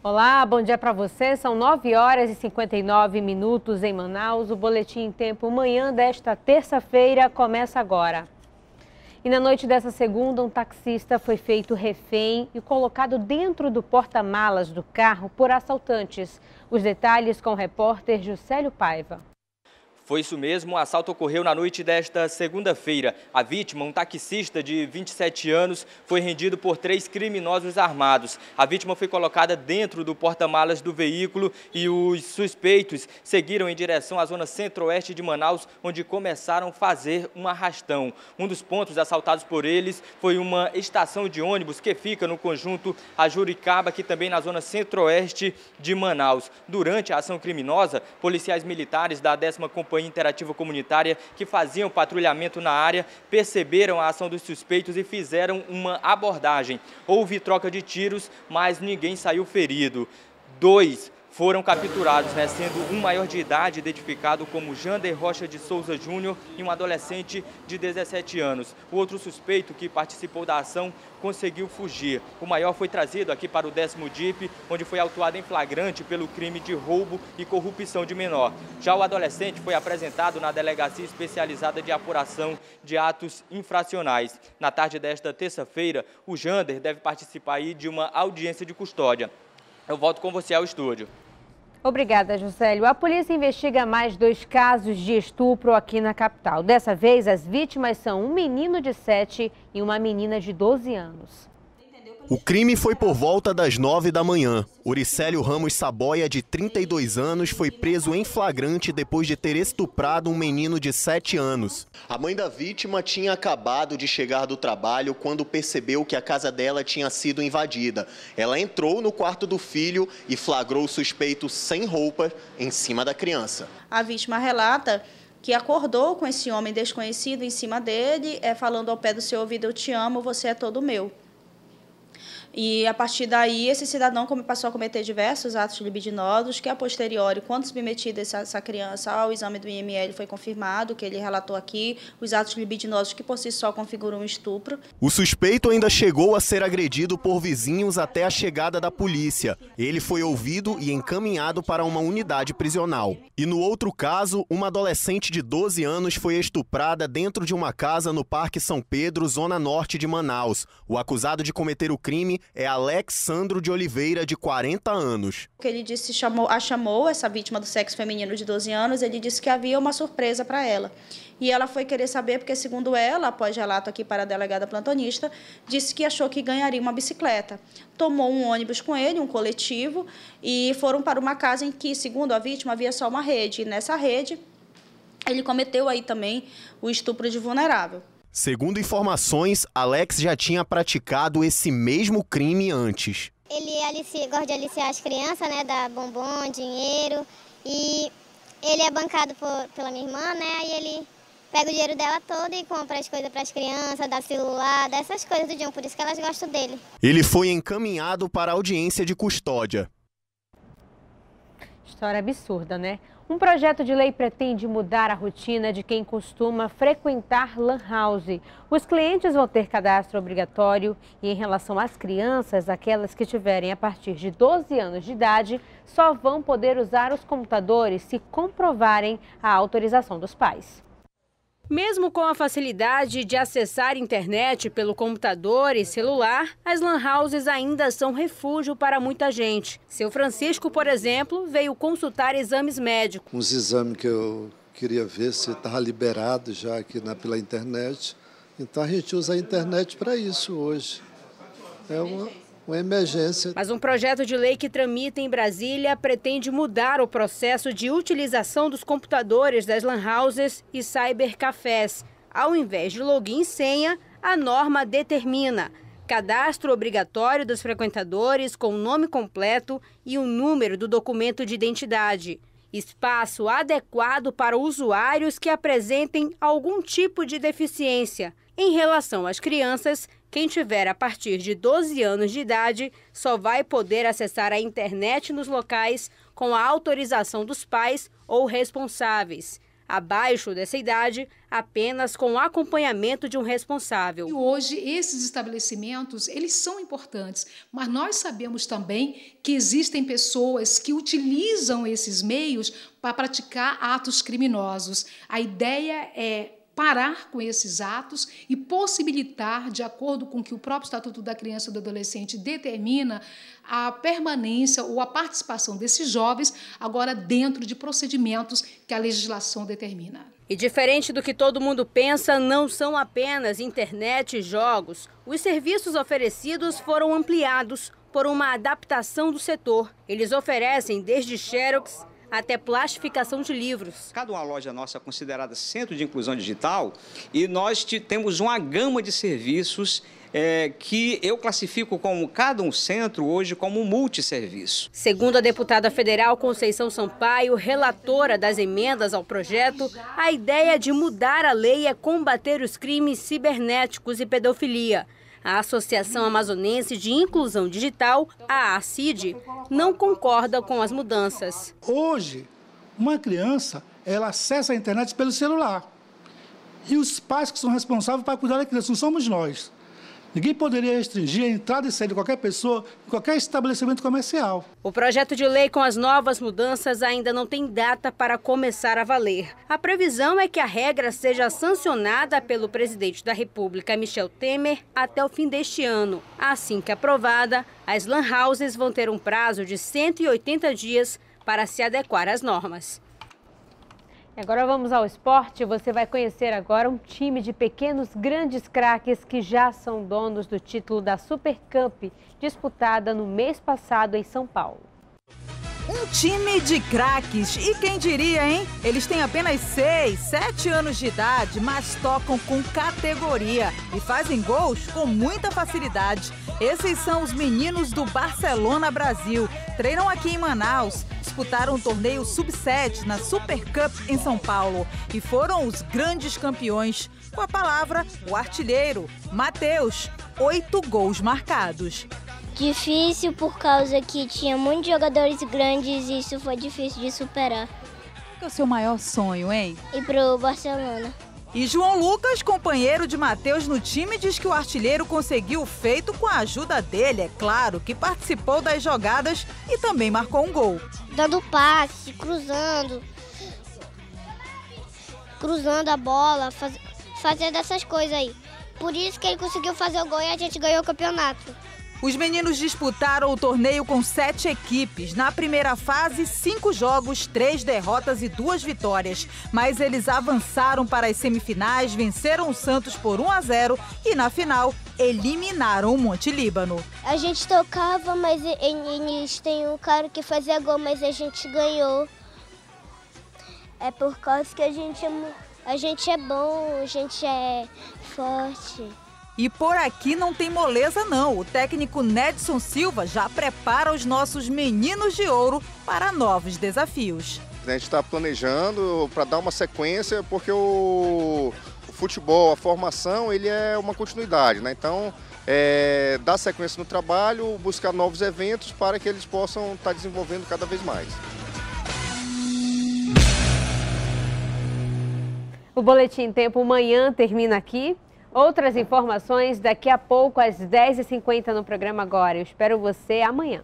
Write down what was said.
Olá, bom dia para você. São 9 horas e 59 minutos em Manaus. O Boletim em Tempo manhã desta terça-feira começa agora. E na noite dessa segunda, um taxista foi feito refém e colocado dentro do porta-malas do carro por assaltantes. Os detalhes com o repórter Juscelio Paiva. Foi isso mesmo, o assalto ocorreu na noite desta segunda-feira. A vítima, um taxista de 27 anos, foi rendido por três criminosos armados. A vítima foi colocada dentro do porta-malas do veículo e os suspeitos seguiram em direção à zona centro-oeste de Manaus, onde começaram a fazer um arrastão. Um dos pontos assaltados por eles foi uma estação de ônibus que fica no conjunto a Juricaba, que também na zona centro-oeste de Manaus. Durante a ação criminosa, policiais militares da 10 Companhia Interativa Comunitária, que faziam patrulhamento na área, perceberam a ação dos suspeitos e fizeram uma abordagem. Houve troca de tiros, mas ninguém saiu ferido. Dois foram capturados, né, sendo um maior de idade identificado como Jander Rocha de Souza Júnior e um adolescente de 17 anos. O outro suspeito que participou da ação conseguiu fugir. O maior foi trazido aqui para o décimo DIP, onde foi autuado em flagrante pelo crime de roubo e corrupção de menor. Já o adolescente foi apresentado na Delegacia Especializada de Apuração de Atos Infracionais. Na tarde desta terça-feira, o Jander deve participar de uma audiência de custódia. Eu volto com você ao estúdio. Obrigada, Josélio. A polícia investiga mais dois casos de estupro aqui na capital. Dessa vez, as vítimas são um menino de 7 e uma menina de 12 anos. O crime foi por volta das nove da manhã. Uricélio Ramos Saboia, de 32 anos, foi preso em flagrante depois de ter estuprado um menino de 7 anos. A mãe da vítima tinha acabado de chegar do trabalho quando percebeu que a casa dela tinha sido invadida. Ela entrou no quarto do filho e flagrou o suspeito sem roupa em cima da criança. A vítima relata que acordou com esse homem desconhecido em cima dele, é, falando ao pé do seu ouvido: Eu te amo, você é todo meu. E a partir daí, esse cidadão passou a cometer diversos atos libidinosos, que a posteriori, quando submetida essa, essa criança ao exame do IML, foi confirmado que ele relatou aqui os atos libidinosos que por si só configuram um estupro. O suspeito ainda chegou a ser agredido por vizinhos até a chegada da polícia. Ele foi ouvido e encaminhado para uma unidade prisional. E no outro caso, uma adolescente de 12 anos foi estuprada dentro de uma casa no Parque São Pedro, zona norte de Manaus. O acusado de cometer o crime é Alexandro de Oliveira, de 40 anos. O que ele disse chamou, a chamou, essa vítima do sexo feminino de 12 anos, ele disse que havia uma surpresa para ela. E ela foi querer saber, porque, segundo ela, após relato aqui para a delegada plantonista, disse que achou que ganharia uma bicicleta. Tomou um ônibus com ele, um coletivo, e foram para uma casa em que, segundo a vítima, havia só uma rede. E nessa rede, ele cometeu aí também o estupro de vulnerável. Segundo informações, Alex já tinha praticado esse mesmo crime antes. Ele alicia, gosta de aliciar as crianças, né? Dar bombom, dinheiro. E ele é bancado por, pela minha irmã, né? E ele pega o dinheiro dela todo e compra as coisas para as crianças, dá celular, dessas coisas do John, por isso que elas gostam dele. Ele foi encaminhado para audiência de custódia história absurda, né? Um projeto de lei pretende mudar a rotina de quem costuma frequentar lan house. Os clientes vão ter cadastro obrigatório e em relação às crianças, aquelas que tiverem a partir de 12 anos de idade só vão poder usar os computadores se comprovarem a autorização dos pais. Mesmo com a facilidade de acessar internet pelo computador e celular, as lan houses ainda são refúgio para muita gente. Seu Francisco, por exemplo, veio consultar exames médicos. Uns exames que eu queria ver se estava liberado já aqui na, pela internet. Então a gente usa a internet para isso hoje. É uma uma emergência. Mas um projeto de lei que tramita em Brasília pretende mudar o processo de utilização dos computadores das lan houses e cybercafés. Ao invés de login e senha, a norma determina cadastro obrigatório dos frequentadores com o nome completo e o número do documento de identidade. Espaço adequado para usuários que apresentem algum tipo de deficiência. Em relação às crianças, quem tiver a partir de 12 anos de idade só vai poder acessar a internet nos locais com a autorização dos pais ou responsáveis. Abaixo dessa idade, apenas com acompanhamento de um responsável. E hoje esses estabelecimentos, eles são importantes, mas nós sabemos também que existem pessoas que utilizam esses meios para praticar atos criminosos. A ideia é parar com esses atos e possibilitar, de acordo com o que o próprio Estatuto da Criança e do Adolescente determina, a permanência ou a participação desses jovens agora dentro de procedimentos que a legislação determina. E diferente do que todo mundo pensa, não são apenas internet e jogos. Os serviços oferecidos foram ampliados por uma adaptação do setor. Eles oferecem desde xerox até plastificação de livros. Cada uma loja nossa é considerada centro de inclusão digital e nós temos uma gama de serviços é, que eu classifico como cada um centro hoje como um multisserviço. Segundo a deputada federal Conceição Sampaio, relatora das emendas ao projeto, a ideia de mudar a lei é combater os crimes cibernéticos e pedofilia. A Associação Amazonense de Inclusão Digital, a ACID, não concorda com as mudanças. Hoje, uma criança ela acessa a internet pelo celular. E os pais que são responsáveis para cuidar da criança, não somos nós. Ninguém poderia restringir a entrada e saída de qualquer pessoa em qualquer estabelecimento comercial. O projeto de lei com as novas mudanças ainda não tem data para começar a valer. A previsão é que a regra seja sancionada pelo presidente da República, Michel Temer, até o fim deste ano. Assim que aprovada, as lan houses vão ter um prazo de 180 dias para se adequar às normas. Agora vamos ao esporte. Você vai conhecer agora um time de pequenos grandes craques que já são donos do título da Super Cup, disputada no mês passado em São Paulo. Um time de craques. E quem diria, hein? Eles têm apenas 6, 7 anos de idade, mas tocam com categoria e fazem gols com muita facilidade. Esses são os meninos do Barcelona Brasil. Treinam aqui em Manaus, disputaram o torneio Sub-7 na Super Cup em São Paulo e foram os grandes campeões. Com a palavra, o artilheiro, Matheus. Oito gols marcados. Difícil por causa que tinha muitos jogadores grandes e isso foi difícil de superar. Qual é o seu maior sonho, hein? Ir pro Barcelona. E João Lucas, companheiro de Matheus no time, diz que o artilheiro conseguiu o feito com a ajuda dele, é claro, que participou das jogadas e também marcou um gol. Dando passe, cruzando, cruzando a bola, faz, fazendo essas coisas aí. Por isso que ele conseguiu fazer o gol e a gente ganhou o campeonato. Os meninos disputaram o torneio com sete equipes. Na primeira fase, cinco jogos, três derrotas e duas vitórias. Mas eles avançaram para as semifinais, venceram o Santos por 1 a 0 e na final eliminaram o Monte Líbano. A gente tocava, mas eles têm um cara que fazia gol, mas a gente ganhou. É por causa que a gente é, a gente é bom, a gente é forte. E por aqui não tem moleza, não. O técnico Nedson Silva já prepara os nossos meninos de ouro para novos desafios. A gente está planejando para dar uma sequência, porque o, o, futebol, a formação, ele é uma continuidade, né? Então, é, dar sequência no trabalho, buscar novos eventos para que eles possam estar tá desenvolvendo cada vez mais. O Boletim Tempo Manhã termina aqui. Outras informações daqui a pouco, às 10h50 no programa Agora. Eu espero você amanhã.